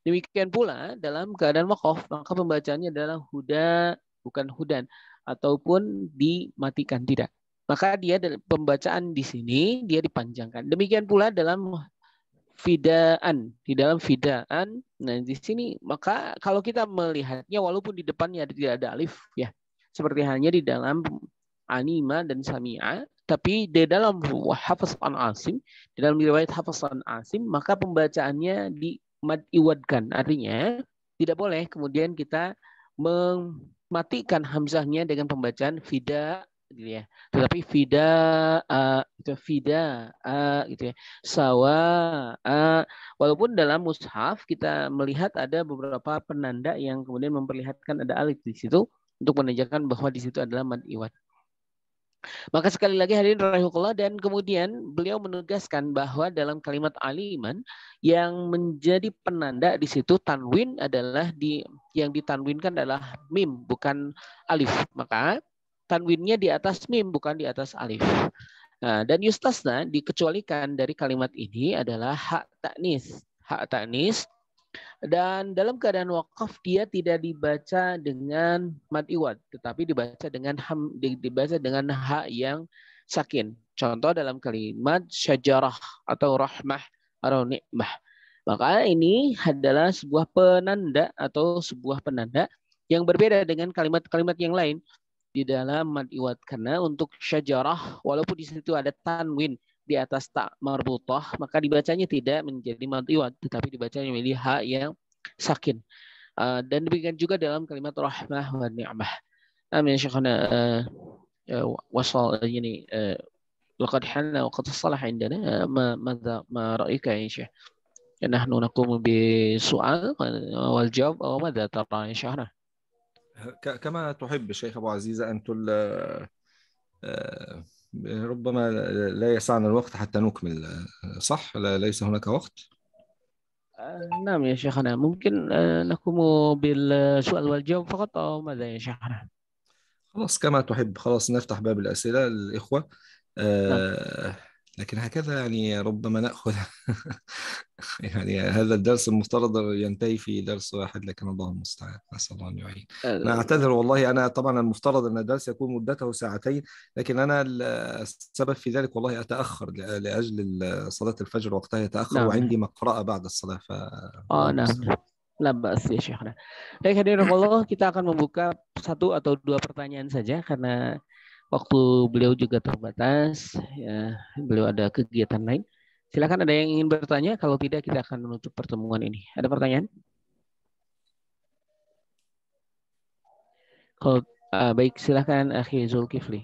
Demikian pula dalam keadaan wakaf, maka pembacanya adalah huda bukan hudan ataupun dimatikan tidak. Maka dia pembacaan di sini dia dipanjangkan. Demikian pula dalam fidaan di dalam fidaan. Nah di sini maka kalau kita melihatnya walaupun di depannya tidak ada alif ya seperti hanya di dalam Anima dan Samia, tapi di dalam hafazan an Asim, di dalam riwayat hafazan an Asim, maka pembacaannya iwadkan Artinya, tidak boleh kemudian kita mematikan hamzahnya dengan pembacaan fida gitu ya. Tetapi fida uh, itu fida uh, gitu ya. Sawa uh, walaupun dalam mushaf kita melihat ada beberapa penanda yang kemudian memperlihatkan ada alif di situ untuk menunjukkan bahwa di situ adalah mad iwad. Maka sekali lagi hadirin rahimakumullah dan kemudian beliau menegaskan bahwa dalam kalimat aliman yang menjadi penanda di situ tanwin adalah di yang ditanwinkan adalah mim bukan alif. Maka tanwinnya di atas mim bukan di atas alif. Nah, dan yustasna dikecualikan dari kalimat ini adalah hak taknis. Hak taknis dan dalam keadaan wakaf dia tidak dibaca dengan mad iwat, tetapi dibaca dengan ham, dibaca dengan ha yang sakin. Contoh dalam kalimat syajarah atau rahmah atau nikmah. Maka ini adalah sebuah penanda atau sebuah penanda yang berbeda dengan kalimat-kalimat yang lain di dalam mad iwat karena untuk syajarah walaupun di situ ada tanwin di atas tak marbutah, maka dibacanya tidak menjadi madiyun, tetapi dibacanya menjadi ha yang sakin. Uh, dan demikian juga dalam kalimat rahmah wa ni'mah. Amin syekhana wasal yani لقد حل وقد صلح عندنا ما ماذا ما رايك يا شيخ؟ نحن نقوم بسؤال والجواب او ماذا ترى يا شيخنا؟ كما تحب شيخ ابو عزيز انت ربما لا يسعنا الوقت حتى نكمل صح لا ليس هناك وقت آه، نعم يا شيخنا ممكن آه، نقوم بالسؤال والجواب فقط أو ماذا يا شيخنا خلاص كما تحب خلاص نفتح باب الأسئلة الإخوة آه، نعم. لكن هكذا يعني ربما ناخذ يعني هذا الدرس المفترض ينتهي في درس واحد لكن الله المستعان نسال الله ان يعين انا أه. اعتذر والله انا طبعا المفترض ان الدرس يكون مدته ساعتين لكن انا السبب في ذلك والله اتاخر لاجل صلاه الفجر وقتها يتاخر نعم. وعندي مقرأة بعد الصلاه ف اه نعم بأس يا شيخنا. Baik, hadirin Allah, kita akan membuka satu atau dua pertanyaan saja karena waktu beliau juga terbatas, ya, beliau ada kegiatan lain. Silakan ada yang ingin bertanya, kalau tidak kita akan menutup pertemuan ini. Ada pertanyaan? Kalau uh, baik silakan Akhi ah, Zulkifli.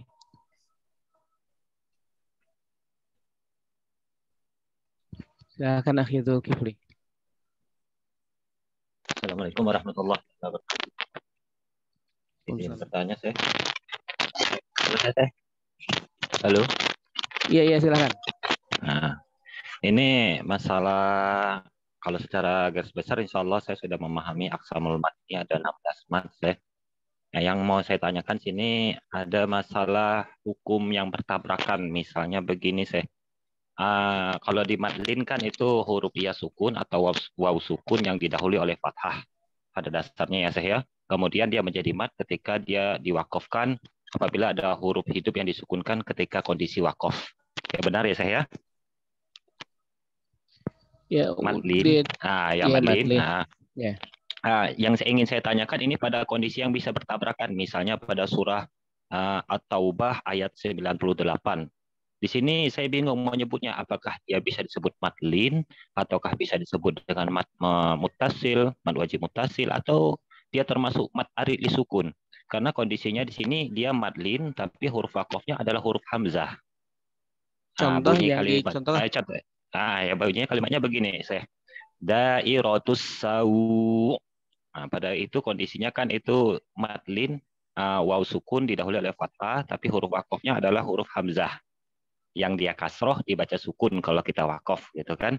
Silakan Akhi ah, Zulkifli. Assalamualaikum warahmatullahi wabarakatuh. Izin bertanya saya. Halo. Iya iya silakan. Nah, ini masalah kalau secara garis besar insya Allah saya sudah memahami aksamul mati ada 16 mat ya. Nah, yang mau saya tanyakan sini ada masalah hukum yang bertabrakan misalnya begini saya. Uh, ah, kalau di madlin kan itu huruf ya sukun atau waw, sukun yang didahului oleh fathah pada dasarnya ya saya. Kemudian dia menjadi mat ketika dia diwakafkan apabila ada huruf hidup yang disukunkan ketika kondisi wakaf, Ya benar ya saya? Ya, ya Madlin. Ah, ya, ya Madlin. Madlin. Ah. Ya. Ah, yang saya ingin saya tanyakan ini pada kondisi yang bisa bertabrakan, misalnya pada surah uh, At-Taubah ayat 98. Di sini saya bingung mau nyebutnya apakah dia bisa disebut madlin ataukah bisa disebut dengan mat eh, mutasil, mad wajib mutasil atau dia termasuk mat arid sukun karena kondisinya di sini dia madlin tapi huruf wakofnya adalah huruf hamzah. Ah, contoh nah, ya, kalimat. contoh. Nah, contoh. Nah, ya bunyinya kalimatnya begini, saya dairatus sau. Nah, pada itu kondisinya kan itu madlin uh, waw sukun didahului oleh fathah tapi huruf wakofnya adalah huruf hamzah. Yang dia kasroh dibaca sukun kalau kita wakof gitu kan.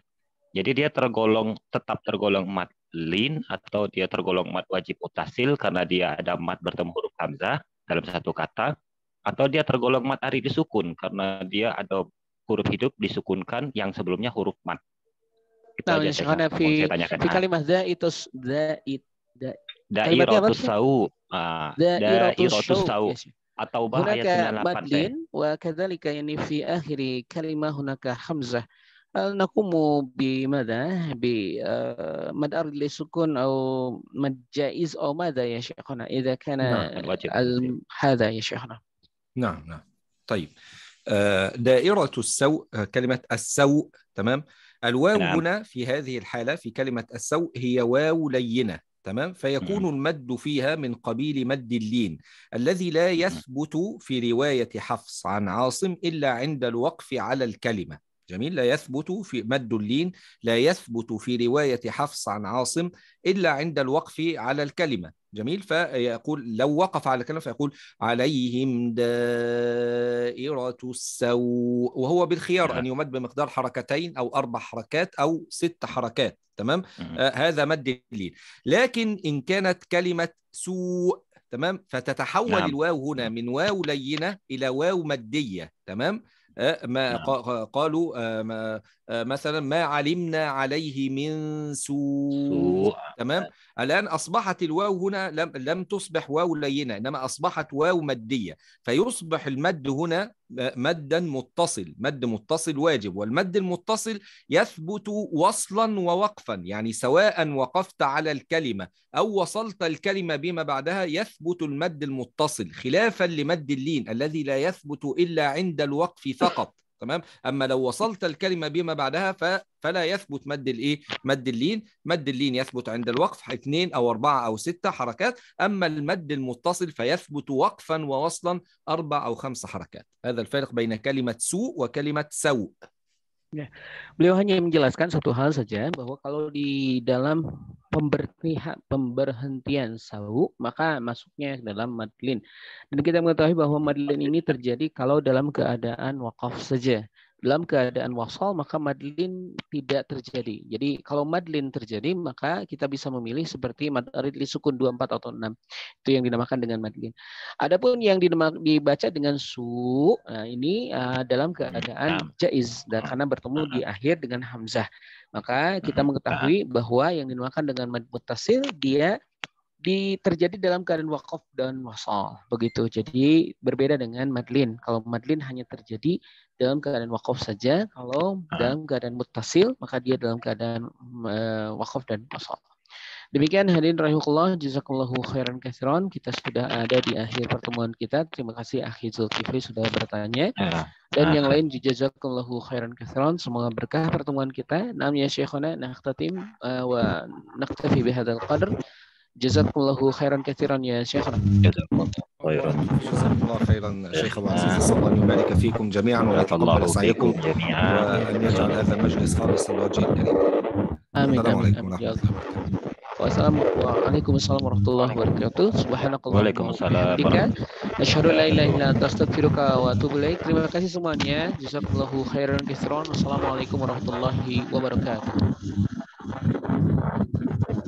Jadi dia tergolong tetap tergolong mad lin atau dia tergolong mat wajib mutasil karena dia ada mat bertemu huruf hamzah dalam satu kata atau dia tergolong mat ari disukun karena dia ada huruf hidup disukunkan yang sebelumnya huruf mat. Kita nah, aja saya, fi, saya tanyakan. Fi kalimat zaitus zait da, iratu sau. Ah, dairatus sau. Iya, atau bahaya 98 badlin wa kadzalika yani fi akhiri kalimah hunaka hamzah آه، نقوم بماذا بمدار آه، للسكون أو مد جائز أو ماذا يا شيخنا إذا كان نعم هذا يا شيخنا نعم نعم طيب آه، دائرة السوء كلمة السوء تمام الواو نعم. هنا في هذه الحالة في كلمة السوء هي واو لينة تمام فيكون مم. المد فيها من قبيل مد اللين الذي لا يثبت في رواية حفص عن عاصم إلا عند الوقف على الكلمة جميل لا يثبت في مد اللين لا يثبت في رواية حفص عن عاصم إلا عند الوقف على الكلمة جميل فيقول لو وقف على الكلمة فيقول عليهم دائرة السوء وهو بالخيار أن يمد بمقدار حركتين أو أربع حركات أو ست حركات تمام آه هذا مد اللين لكن إن كانت كلمة سوء تمام فتتحول نعم. الواو هنا من واو لينة إلى واو مدية تمام آه، ما نعم. قالوا آه، ما آه، مثلا ما علمنا عليه من سوء, سوء. تمام الان اصبحت الواو هنا لم لم تصبح واو لينه انما اصبحت واو مديه فيصبح المد هنا مدا متصل مد متصل واجب والمد المتصل يثبت وصلا ووقفا يعني سواء وقفت على الكلمه او وصلت الكلمه بما بعدها يثبت المد المتصل خلافا لمد اللين الذي لا يثبت الا عند الوقف فقط تمام اما لو وصلت الكلمه بما بعدها ف... فلا يثبت مد الايه مد اللين مد اللين يثبت عند الوقف اثنين او اربعه او سته حركات اما المد المتصل فيثبت وقفا ووصلا اربع او خمس حركات هذا الفارق بين كلمه سوء وكلمه سوء Ya. Beliau hanya menjelaskan satu hal saja bahwa kalau di dalam pemberhentian, pemberhentian sawu maka masuknya dalam madlin. Dan kita mengetahui bahwa madlin ini terjadi kalau dalam keadaan wakaf saja dalam keadaan wasal maka madlin tidak terjadi. Jadi kalau madlin terjadi maka kita bisa memilih seperti madarid li sukun 4 atau 6. Itu yang dinamakan dengan madlin. Adapun yang dibaca dengan su nah ini uh, dalam keadaan nah. jaiz dan karena bertemu di nah. akhir dengan hamzah. Maka nah. kita mengetahui bahwa yang dinamakan dengan mad mutasil dia di terjadi dalam keadaan wakaf dan wasal begitu jadi berbeda dengan madlin kalau madlin hanya terjadi dalam keadaan wakaf saja, kalau ah. dalam keadaan mutasil maka dia dalam keadaan uh, wakaf dan kosong. Demikian hadirin rahimakumullah, jazakallahu khairan katsiran. Kita sudah ada di akhir pertemuan kita. Terima kasih Akhi Zulkifli sudah bertanya. Ya. Dan yang ah. lain jazakallahu khairan katsiran. Semoga berkah pertemuan kita. Nam ya Syekhona nakhtatim eh, wa naktafi bihadzal qadr. جزاكم الله خيرا كثيرا يا شيخنا خيرا جزاكم الله خيرا شيخ آه. نسال الله ان يبارك فيكم جميعا ويتقبل سعيكم وان يجعل هذا المجلس خالصا لوجه الكريم امين السلام عليكم ورحمه الله وعليكم السلام ورحمه الله وبركاته سبحانك اللهم وعليكم السلام اشهد ان لا اله الا انت استغفرك واتوب اليك terima kasih semuanya jazakallahu khairan kisran assalamualaikum warahmatullahi wabarakatuh